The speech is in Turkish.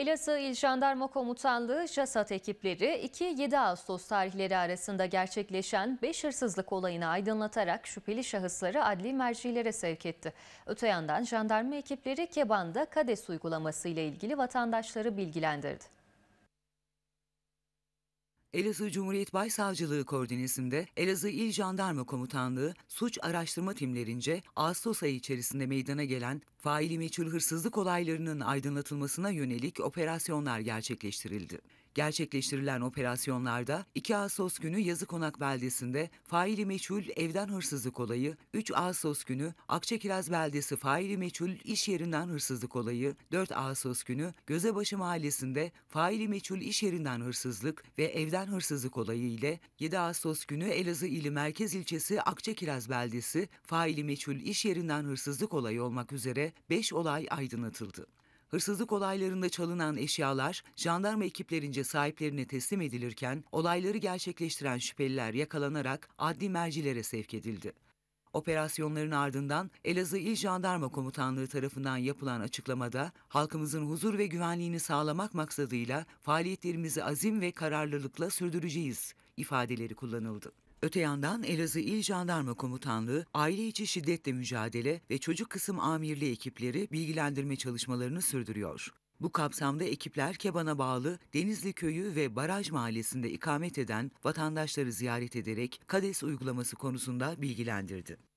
Elazığ İl Jandarma Komutanlığı JASAT ekipleri 2-7 Ağustos tarihleri arasında gerçekleşen 5 hırsızlık olayını aydınlatarak şüpheli şahısları adli mercilere sevk etti. Öte yandan jandarma ekipleri Keban'da KADES uygulaması ile ilgili vatandaşları bilgilendirdi. Elazığ Cumhuriyet Başsavcılığı koordinesinde Elazığ İl Jandarma Komutanlığı suç araştırma timlerince Ağustos ayı içerisinde meydana gelen faili meçhul hırsızlık olaylarının aydınlatılmasına yönelik operasyonlar gerçekleştirildi. Gerçekleştirilen operasyonlarda 2 Ağustos günü Yazı Konak beldesinde faili meçhul evden hırsızlık olayı, 3 Ağustos günü Akçakiraz beldesi faili meçhul iş yerinden hırsızlık olayı, 4 Ağustos günü Gözebaşı mahallesinde faili meçhul iş yerinden hırsızlık ve evden hırsızlık olayı ile 7 Ağustos günü Elazığ ili Merkez ilçesi Akçakiraz beldesi faili meçhul iş yerinden hırsızlık olayı olmak üzere 5 olay aydınlatıldı. Hırsızlık olaylarında çalınan eşyalar jandarma ekiplerince sahiplerine teslim edilirken olayları gerçekleştiren şüpheliler yakalanarak adli mercilere sevk edildi. Operasyonların ardından Elazığ İl Jandarma Komutanlığı tarafından yapılan açıklamada halkımızın huzur ve güvenliğini sağlamak maksadıyla faaliyetlerimizi azim ve kararlılıkla sürdüreceğiz ifadeleri kullanıldı. Öte yandan Elazığ İl Jandarma Komutanlığı, aile içi şiddetle mücadele ve çocuk kısım amirliği ekipleri bilgilendirme çalışmalarını sürdürüyor. Bu kapsamda ekipler Keban'a bağlı Denizli Köyü ve Baraj Mahallesi'nde ikamet eden vatandaşları ziyaret ederek KADES uygulaması konusunda bilgilendirdi.